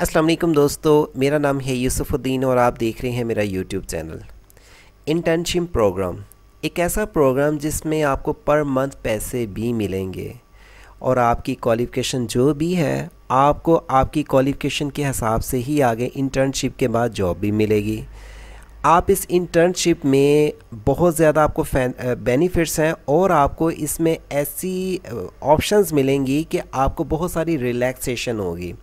अस्सलाम वालेकुम दोस्तों मेरा नाम है यूसुफुद्दीन और आप देख रहे हैं मेरा यूट्यूब चैनल इंटर्नशिप प्रोग्राम एक ऐसा प्रोग्राम जिसमें आपको पर मंथ पैसे भी मिलेंगे और आपकी क्वालिफ़िकेशन जो भी है आपको आपकी क्वालिफ़िकेशन के हिसाब से ही आगे इंटर्नशिप के बाद जॉब भी मिलेगी आप इस इंटर्नशिप में बहुत ज़्यादा आपको बेनिफिट्स हैं और आपको इसमें ऐसी ऑप्शंस मिलेंगी कि आपको बहुत सारी रिलैक्सेशन होगी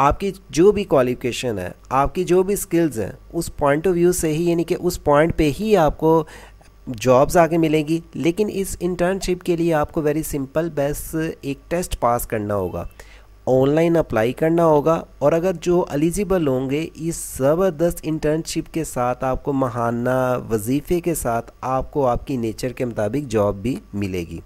आपकी जो भी क्वालिफिकेशन है आपकी जो भी स्किल्स हैं उस पॉइंट ऑफ व्यू से ही यानी कि उस पॉइंट पे ही आपको जॉब्स आगे मिलेंगी लेकिन इस इंटर्नशिप के लिए आपको वेरी सिंपल बस एक टेस्ट पास करना होगा ऑनलाइन अप्लाई करना होगा और अगर जो एलिजिबल होंगे इस ज़बरदस्त इंटर्नशिप के साथ आपको महाना वजीफ़े के साथ आपको आपकी नेचर के मुताबिक जॉब भी मिलेगी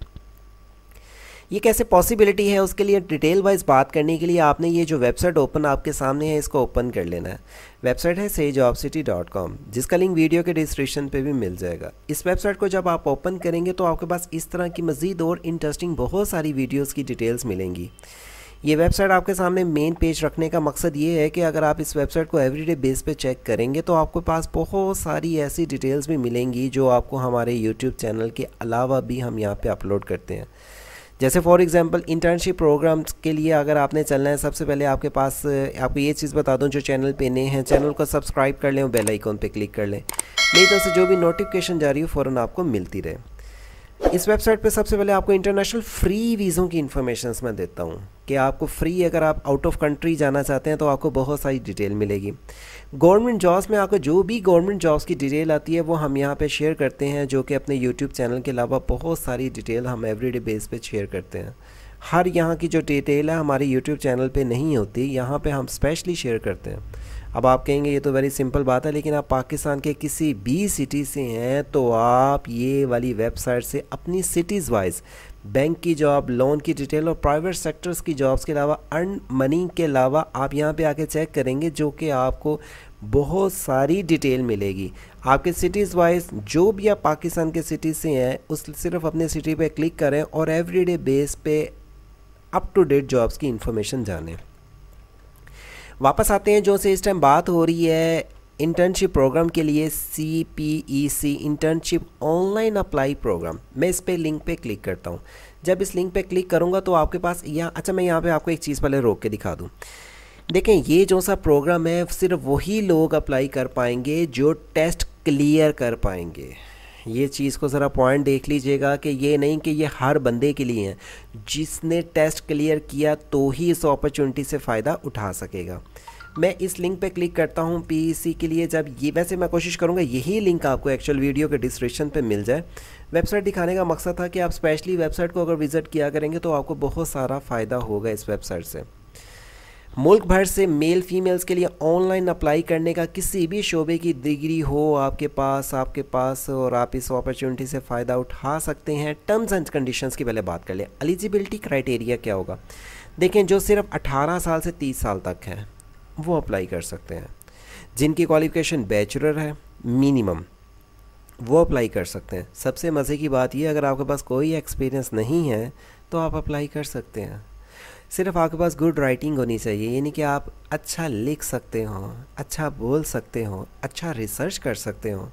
ये कैसे पॉसिबिलिटी है उसके लिए डिटेल वाइज बात करने के लिए आपने ये जो वेबसाइट ओपन आपके सामने है इसको ओपन कर लेना है वेबसाइट है सही जॉब सिटी डॉट कॉम जिसका लिंक वीडियो के डिस्क्रिप्शन पे भी मिल जाएगा इस वेबसाइट को जब आप ओपन करेंगे तो आपके पास इस तरह की मज़ीद और इंटरेस्टिंग बहुत सारी वीडियोज़ की डिटेल्स मिलेंगी ये वेबसाइट आपके सामने मेन पेज रखने का मकसद ये है कि अगर आप इस वेबसाइट को एवरीडे बेस पे चेक करेंगे तो आपके पास बहुत सारी ऐसी डिटेल्स भी मिलेंगी जो आपको हमारे यूट्यूब चैनल के अलावा भी हम यहाँ पे अपलोड करते हैं जैसे फॉर एग्जांपल इंटर्नशिप प्रोग्राम्स के लिए अगर आपने चलना है सबसे पहले आपके पास आपको ये चीज़ बता दूं जो चैनल पे नए हैं चैनल को सब्सक्राइब कर लें और बेल आइकॉन पे क्लिक कर लें नहीं तो से जो भी नोटिफिकेशन जा रही हो फ़ौरन आपको मिलती रहे इस वेबसाइट पे सबसे पहले आपको इंटरनेशनल फ्री वीज़ों की इन्फॉर्मेशन मैं देता हूँ कि आपको फ्री अगर आप आउट ऑफ कंट्री जाना चाहते हैं तो आपको बहुत सारी डिटेल मिलेगी गवर्नमेंट जॉब्स में आपको जो भी गवर्नमेंट जॉब्स की डिटेल आती है वो हम यहाँ पे शेयर करते हैं जो कि अपने यूट्यूब चैनल के अलावा बहुत सारी डिटेल हम एवरीडे बेस पर शेयर करते हैं हर यहाँ की जो डिटेल है हमारे यूट्यूब चैनल पर नहीं होती यहाँ पर हम स्पेशली शेयर करते हैं अब आप कहेंगे ये तो वेरी सिंपल बात है लेकिन आप पाकिस्तान के किसी भी सिटी से हैं तो आप ये वाली वेबसाइट से अपनी सिटीज़ वाइज बैंक की जॉब लोन की डिटेल और प्राइवेट सेक्टर्स की जॉब्स के अलावा अर्न मनी के अलावा आप यहाँ पे आके चेक करेंगे जो कि आपको बहुत सारी डिटेल मिलेगी आपके सिटीज़ वाइज जो भी आप पाकिस्तान के सिटीज़ से हैं उस सिर्फ अपने सिटी पे क्लिक करें और एवरीडे बेस पे अप टू डेट जॉब्स की इन्फॉर्मेशन जानें वापस आते हैं जो से इस टाइम बात हो रही है इंटर्नशिप प्रोग्राम के लिए C P E C internship online apply program मैं इस पर लिंक पे क्लिक करता हूँ जब इस लिंक पे क्लिक करूँगा तो आपके पास यहाँ अच्छा मैं यहाँ पे आपको एक चीज़ पहले रोक के दिखा दूँ देखें ये जो सा प्रोग्राम है सिर्फ वही लोग अप्लाई कर पाएंगे जो टेस्ट क्लियर कर पाएंगे ये चीज़ को ज़रा पॉइंट देख लीजिएगा कि ये नहीं कि ये हर बंदे के लिए हैं जिसने टेस्ट क्लियर किया तो ही इस अपॉर्चुनिटी से फ़ायदा उठा सकेगा मैं इस लिंक पे क्लिक करता हूँ पी e के लिए जब ये वैसे मैं कोशिश करूँगा यही लिंक आपको एक्चुअल वीडियो के डिस्क्रिप्शन पे मिल जाए वेबसाइट दिखाने का मकसद था कि आप स्पेशली वेबसाइट को अगर विज़िट किया करेंगे तो आपको बहुत सारा फ़ायदा होगा इस वेबसाइट से मुल्क भर से मेल फीमेल्स के लिए ऑनलाइन अप्लाई करने का किसी भी शोबे की डिग्री हो आपके पास आपके पास और आप इस अपॉर्चुनिटी से फ़ायदा उठा सकते हैं टर्म्स एंड कंडीशंस की पहले बात कर लें एलिजिबिलिटी क्राइटेरिया क्या होगा देखें जो सिर्फ 18 साल से 30 साल तक हैं वो अप्लाई कर सकते हैं जिनकी क्वालिफिकेशन बैचलर है मिनिमम वो अप्लाई कर सकते हैं सबसे मज़े की बात यह अगर आपके पास कोई एक्सपीरियंस नहीं है तो आप अप्लाई कर सकते हैं सिर्फ आपके पास गुड राइटिंग होनी चाहिए यानी कि आप अच्छा लिख सकते हो अच्छा बोल सकते हो अच्छा रिसर्च कर सकते हो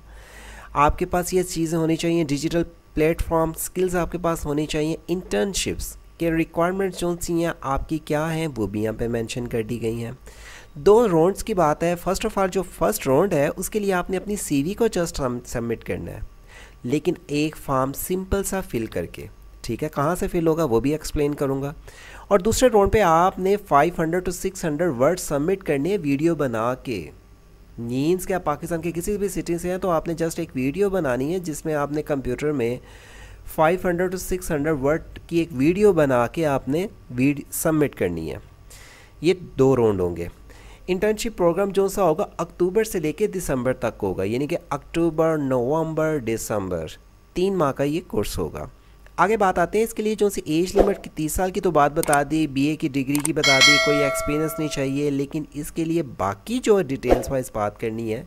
आपके पास ये चीज़ें होनी चाहिए डिजिटल प्लेटफॉर्म स्किल्स आपके पास होनी चाहिए इंटर्नशिप्स के रिक्वायरमेंट जो सी हैं आपकी क्या हैं वो भी यहाँ पे मेंशन कर दी गई हैं दो राउंड्स की बात है फर्स्ट ऑफ ऑल जो फर्स्ट राउंड है उसके लिए आपने अपनी सीवी को जस्ट सबमिट करना है लेकिन एक फॉर्म सिंपल सा फिल करके ठीक है कहाँ से फिल होगा वो भी एक्सप्लेन करूँगा और दूसरे राउंड पे आपने 500 टू 600 वर्ड सबमिट करने हैं वीडियो बना के मीन्स क्या पाकिस्तान के किसी भी सिटी से हैं तो आपने जस्ट एक वीडियो बनानी है जिसमें आपने कंप्यूटर में 500 टू 600 वर्ड की एक वीडियो बना के आपने सबमिट करनी है ये दो राउंड होंगे इंटर्नशिप प्रोग्राम जो सा होगा अक्टूबर से लेकर दिसंबर तक होगा यानी कि अक्टूबर नवंबर दिसंबर तीन माह का ये कोर्स होगा आगे बात आते हैं इसके लिए जो उसे एज लिमिट की तीस साल की तो बात बता दी बीए की डिग्री की बता दी कोई एक्सपीरियंस नहीं चाहिए लेकिन इसके लिए बाकी जो डिटेल्स वाइज बात करनी है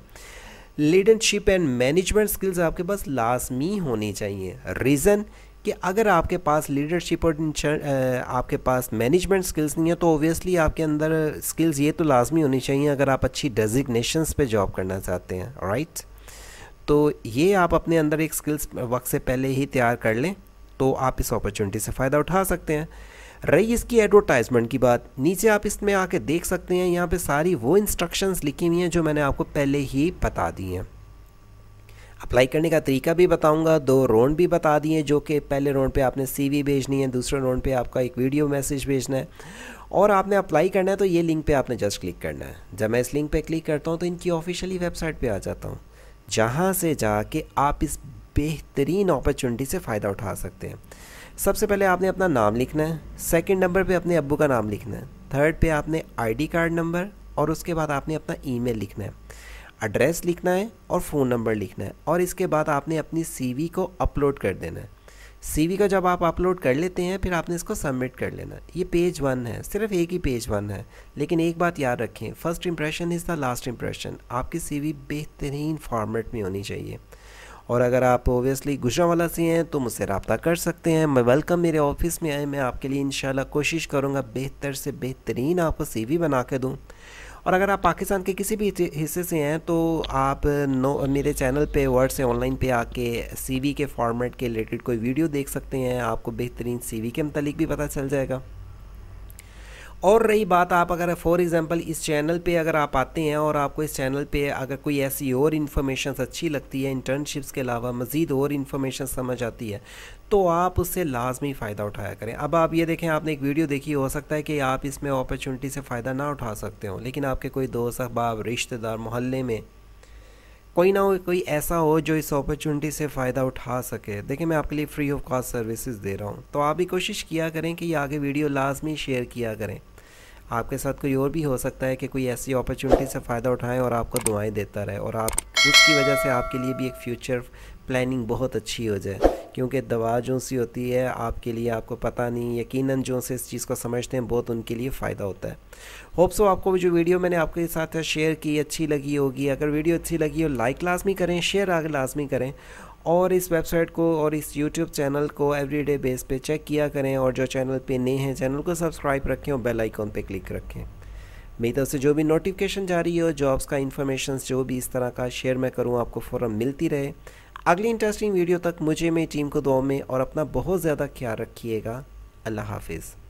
लीडरशिप एंड मैनेजमेंट स्किल्स आपके पास लाजमी होनी चाहिए रीज़न कि अगर आपके पास लीडरशिप और आपके पास मैनेजमेंट स्किल्स नहीं है तो ओबियसली आपके अंदर स्किल्स ये तो लाजमी होनी चाहिए अगर आप अच्छी डेजिग्नेशंस पर जॉब करना चाहते हैं राइट तो ये आप अपने अंदर एक स्किल्स वक्त से पहले ही तैयार कर लें तो आप इस अपॉर्चुनिटी से फ़ायदा उठा सकते हैं रही इसकी एडवर्टाइजमेंट की बात नीचे आप इसमें आके देख सकते हैं यहाँ पे सारी वो इंस्ट्रक्शंस लिखी हुई हैं जो मैंने आपको पहले ही बता दी हैं अप्लाई करने का तरीका भी बताऊंगा दो राउंड भी बता दिए जो कि पहले राउंड पे आपने सीवी भेजनी है दूसरे राउंड पे आपका एक वीडियो मैसेज भेजना है और आपने अप्लाई करना है तो ये लिंक पे आपने जस्ट क्लिक करना है जब मैं इस लिंक पे क्लिक करता हूँ तो इनकी ऑफिशियली वेबसाइट पे आ जाता हूँ जहाँ से जाके आप इस बेहतरीन अपॉर्चुनिटी से फ़ायदा उठा सकते हैं सबसे पहले आपने अपना नाम लिखना है सेकंड नंबर पे अपने अब्बू का नाम लिखना है थर्ड पे आपने आईडी कार्ड नंबर और उसके बाद आपने अपना ईमेल लिखना है एड्रेस लिखना है और फ़ोन नंबर लिखना है और इसके बाद आपने अपनी सीवी को अपलोड कर देना है सीवी को जब आप अपलोड कर लेते हैं फिर आपने इसको सबमिट कर लेना है ये पेज वन है सिर्फ एक ही पेज वन है लेकिन एक बात याद रखें first impression is the last impression आपकी सीवी बेहतरीन फॉर्मेट में होनी चाहिए और अगर आप ओबियसली गुजरावाला से हैं तो मुझसे रबता कर सकते हैं मैं वेलकम मेरे ऑफिस में आए मैं आपके लिए इन कोशिश करूँगा बेहतर से बेहतरीन आपको सी वी बना के दूँ और अगर आप पाकिस्तान के किसी भी हिस्से से हैं तो आप नो मेरे चैनल पे वर्ड से ऑनलाइन पे आके सीवी के फॉर्मेट के रिलेटेड कोई वीडियो देख सकते हैं आपको बेहतरीन सीवी के मतलब भी पता चल जाएगा और रही बात आप अगर फॉर एग्ज़ाम्पल इस चैनल पे अगर आप आते हैं और आपको इस चैनल पे अगर कोई ऐसी और इन्फॉर्मेशन अच्छी लगती है इंटर्नशिप्स के अलावा मज़ीद और इन्फॉर्मेशन समझ आती है तो आप उससे लाजमी फ़ायदा उठाया करें अब आप ये देखें आपने एक वीडियो देखी हो सकता है कि आप इसमें अपॉर्चुनिटी से फ़ायदा ना उठा सकते हो लेकिन आपके कोई दोस्त अहबाब रिश्तेदार मोहल्ले में कोई ना कोई ऐसा हो जो इस अपॉर्चुनिटी से फ़ायदा उठा सके देखिए मैं आपके लिए फ्री ऑफ कॉस्ट सर्विसेज दे रहा हूँ तो आप भी कोशिश किया करें कि आगे वीडियो लाजमी शेयर किया करें आपके साथ कोई और भी हो सकता है कि कोई ऐसी अपॉर्चुनिटी से फ़ायदा उठाएं और आपको दुआएं देता रहे और आप उसकी वजह से आपके लिए भी एक फ्यूचर प्लानिंग बहुत अच्छी हो जाए क्योंकि दवा जो सी होती है आपके लिए आपको पता नहीं यकीनन जो से इस चीज़ को समझते हैं बहुत उनके लिए फ़ायदा होता है होप सो आपको जो वीडियो मैंने आपके साथ शेयर की अच्छी लगी होगी अगर वीडियो अच्छी लगी हो लाइक लाजमी करें शेयर आगे लाजमी करें और इस वेबसाइट को और इस यूट्यूब चैनल को एवरीडे बेस पे चेक किया करें और जो चैनल पे नए हैं चैनल को सब्सक्राइब रखें और बेल आइकॉन पे क्लिक रखें मेरी तरफ से जो भी नोटिफिकेशन जारी हो जॉब्स का इन्फॉर्मेशन जो भी इस तरह का शेयर मैं करूँ आपको फ़ौर मिलती रहे अगली इंटरेस्टिंग वीडियो तक मुझे मेरी टीम को दुआ में और अपना बहुत ज़्यादा ख्याल रखिएगा अल्लाह हाफिज़